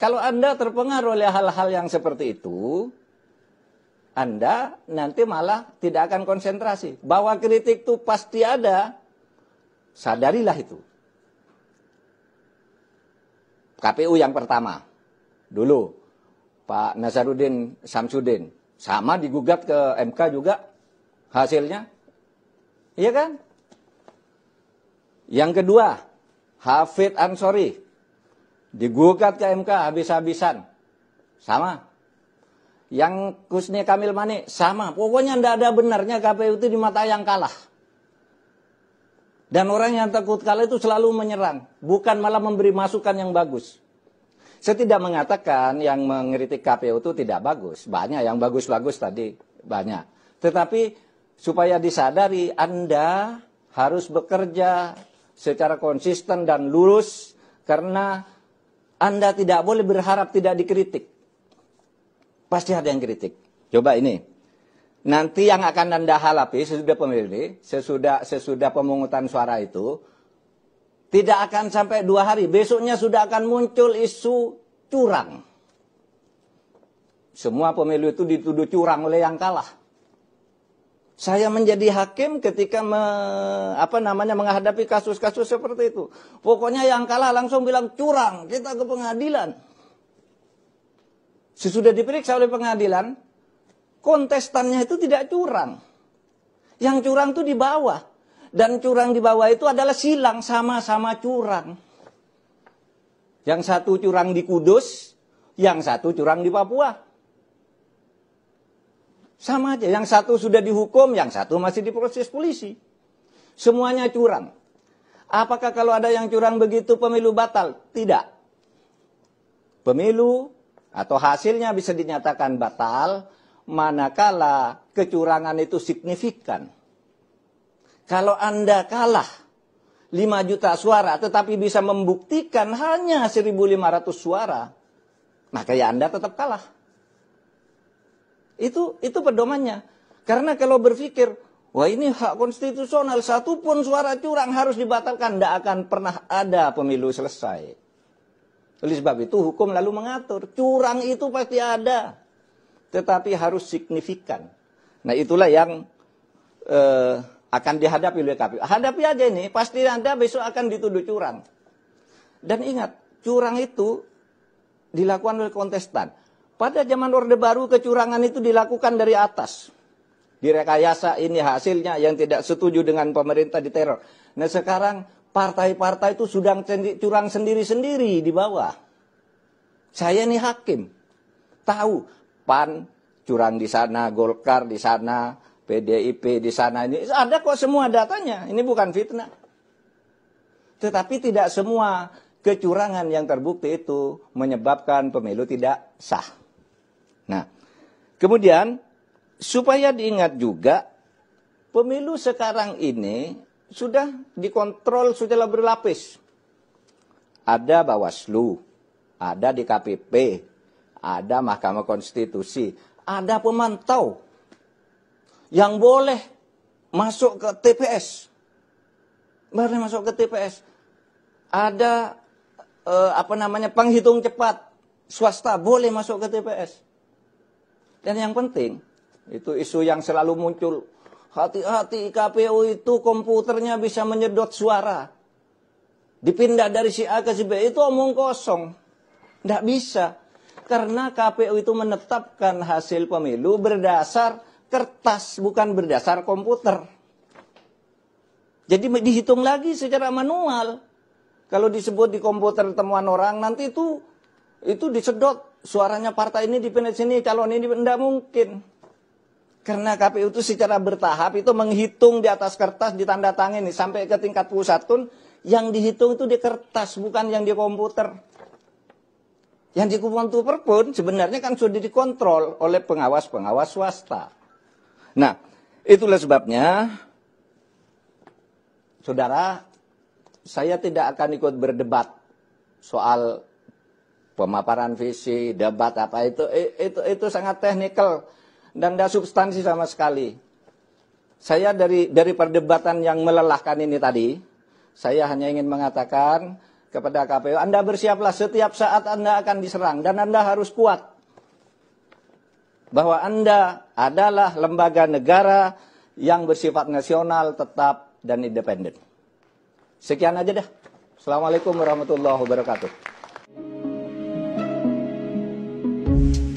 Kalau Anda terpengaruh oleh hal-hal yang seperti itu, Anda nanti malah tidak akan konsentrasi. Bahwa kritik itu pasti ada, sadarilah itu. KPU yang pertama, dulu Pak Nazarudin Samsudin, sama digugat ke MK juga hasilnya. Iya kan? Yang kedua, Hafid Ansori, Digugat ke MK habis-habisan. Sama. Yang Kusni Kamil Mani sama. Pokoknya tidak ada benarnya KPU itu di mata yang kalah. Dan orang yang takut kalah itu selalu menyerang. Bukan malah memberi masukan yang bagus. Saya tidak mengatakan yang mengkritik KPU itu tidak bagus. Banyak yang bagus-bagus tadi. Banyak. Tetapi supaya disadari Anda harus bekerja secara konsisten dan lurus karena anda tidak boleh berharap tidak dikritik. Pasti ada yang kritik. Coba ini. Nanti yang akan Anda halapi sesudah pemilih, sesudah sesudah pemungutan suara itu, tidak akan sampai dua hari. Besoknya sudah akan muncul isu curang. Semua pemilu itu dituduh curang oleh yang kalah. Saya menjadi hakim ketika me, apa namanya menghadapi kasus-kasus seperti itu. Pokoknya yang kalah langsung bilang curang, kita ke pengadilan. Sesudah diperiksa oleh pengadilan, kontestannya itu tidak curang. Yang curang itu di bawah. Dan curang di bawah itu adalah silang sama-sama curang. Yang satu curang di Kudus, yang satu curang di Papua. Sama aja, yang satu sudah dihukum, yang satu masih diproses polisi. Semuanya curang. Apakah kalau ada yang curang begitu pemilu batal? Tidak. Pemilu atau hasilnya bisa dinyatakan batal manakala kecurangan itu signifikan. Kalau Anda kalah 5 juta suara tetapi bisa membuktikan hanya 1.500 suara, maka ya Anda tetap kalah. Itu itu pedomannya. Karena kalau berpikir, wah ini hak konstitusional, satu pun suara curang harus dibatalkan, tidak akan pernah ada pemilu selesai. Oleh sebab itu hukum lalu mengatur, curang itu pasti ada, tetapi harus signifikan. Nah itulah yang eh, akan dihadapi oleh KPU. Hadapi aja ini, pasti Anda besok akan dituduh curang. Dan ingat, curang itu dilakukan oleh kontestan. Pada zaman Orde Baru kecurangan itu dilakukan dari atas. Direkayasa ini hasilnya yang tidak setuju dengan pemerintah di teror. Nah sekarang partai-partai itu sudah curang sendiri-sendiri di bawah. Saya ini hakim. Tahu PAN curang di sana, Golkar di sana, PDIP di sana. Ini ada kok semua datanya. Ini bukan fitnah. Tetapi tidak semua kecurangan yang terbukti itu menyebabkan pemilu tidak sah. Nah, kemudian supaya diingat juga pemilu sekarang ini sudah dikontrol secara berlapis. Ada Bawaslu, ada DKPP, ada Mahkamah Konstitusi, ada pemantau yang boleh masuk ke TPS. Boleh masuk ke TPS. Ada eh, apa namanya penghitung cepat swasta boleh masuk ke TPS. Dan yang penting, itu isu yang selalu muncul. Hati-hati KPU itu komputernya bisa menyedot suara. Dipindah dari si A ke si B itu omong kosong. Tidak bisa. Karena KPU itu menetapkan hasil pemilu berdasar kertas, bukan berdasar komputer. Jadi dihitung lagi secara manual. Kalau disebut di komputer temuan orang, nanti itu itu disedot suaranya partai ini dipindah sini, calon ini tidak mungkin. Karena KPU itu secara bertahap itu menghitung di atas kertas ditandatangani tangan sampai ke tingkat pusat pun yang dihitung itu di kertas bukan yang di komputer. Yang di komputer pun sebenarnya kan sudah dikontrol oleh pengawas-pengawas swasta. Nah, itulah sebabnya saudara saya tidak akan ikut berdebat soal pemaparan visi, debat apa itu itu itu sangat teknikal dan tidak substansi sama sekali. Saya dari dari perdebatan yang melelahkan ini tadi, saya hanya ingin mengatakan kepada KPU, Anda bersiaplah setiap saat Anda akan diserang dan Anda harus kuat bahwa Anda adalah lembaga negara yang bersifat nasional tetap dan independen. Sekian aja deh. Assalamualaikum warahmatullahi wabarakatuh. Thank you.